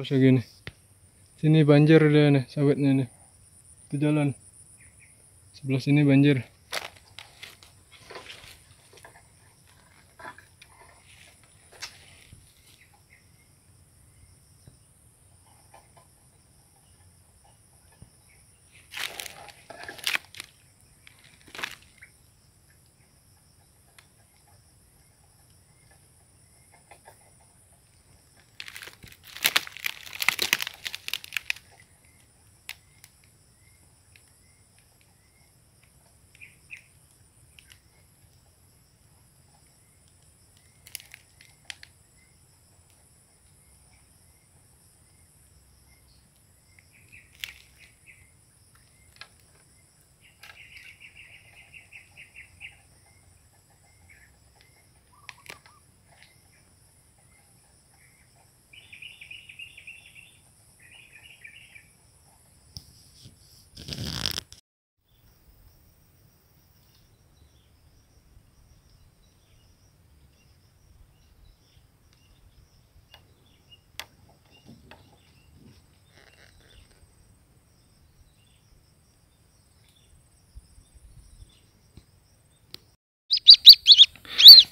lagi gini. Sini banjir dia nih, sawitnya nih. Itu jalan. Sebelah sini banjir.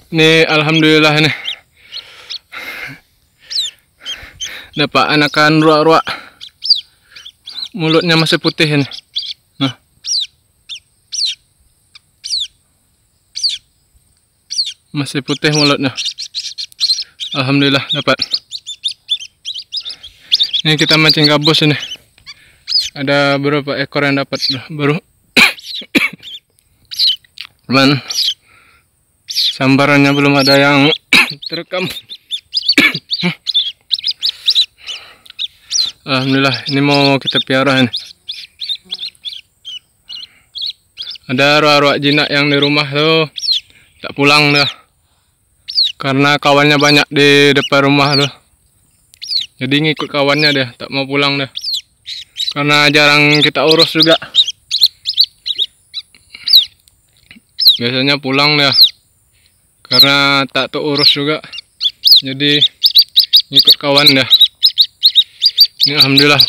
nih alhamdulillah nih dapat anakan ruak-ruak mulutnya masih putih nih nah masih putih mulutnya alhamdulillah dapat ini kita mancing gabus ini ada beberapa ekor yang dapat baru Teman. sambarannya belum ada yang terekam Alhamdulillah ini mau kita piara ini ada ruak-ruak jinak yang di rumah tuh tak pulang dah karena kawannya banyak di depan rumah tuh jadi ngikut kawannya deh tak mau pulang dah. karena jarang kita urus juga biasanya pulang deh karena tak terurus juga jadi ikut kawan dah ini alhamdulillah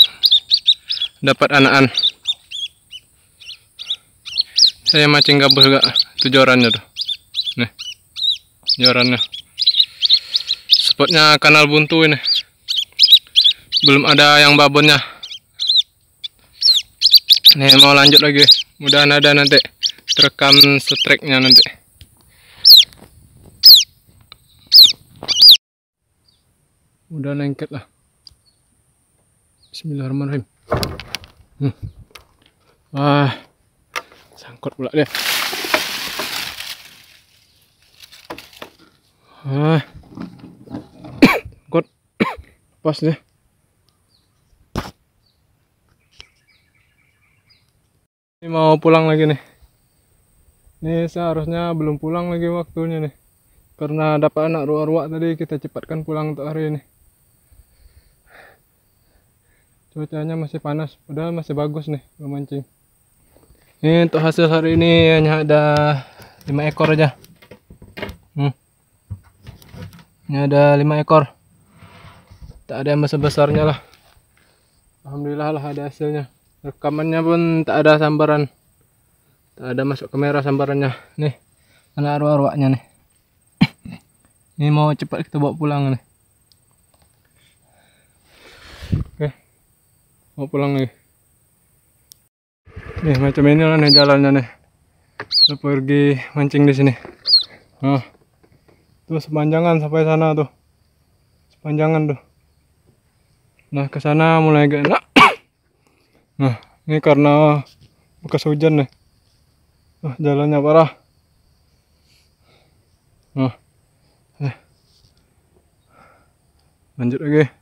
dapat anakan saya mancing gabus juga itu jorannya tuh nih jorannya spotnya kanal buntu ini belum ada yang babonnya nih mau lanjut lagi mudah-mudahan ada nanti terekam setreknya nanti udah lengket lah Bismillahirrahmanirrahim hmm. wah sangkut pula dia ah sangkut pas deh ini mau pulang lagi nih ini seharusnya belum pulang lagi waktunya nih karena dapat anak ruak-ruak tadi kita cepatkan pulang untuk hari ini cuacanya masih panas padahal masih bagus nih memancing ini untuk hasil hari ini hanya ada 5 ekor aja hmm. ini ada 5 ekor tak ada yang besar-besarnya lah Alhamdulillah lah ada hasilnya rekamannya pun tak ada sambaran tak ada masuk kamera sambarannya nih mana arwah-arwahnya nih ini mau cepat kita bawa pulang nih mau pulang nih nih macam ini lah nih jalannya nih lu pergi mancing di sini nah tuh sepanjangan sampai sana tuh sepanjangan tuh nah ke sana mulai gak enak nah ini karena bekas hujan nih nah, jalannya parah nah eh. lanjut lagi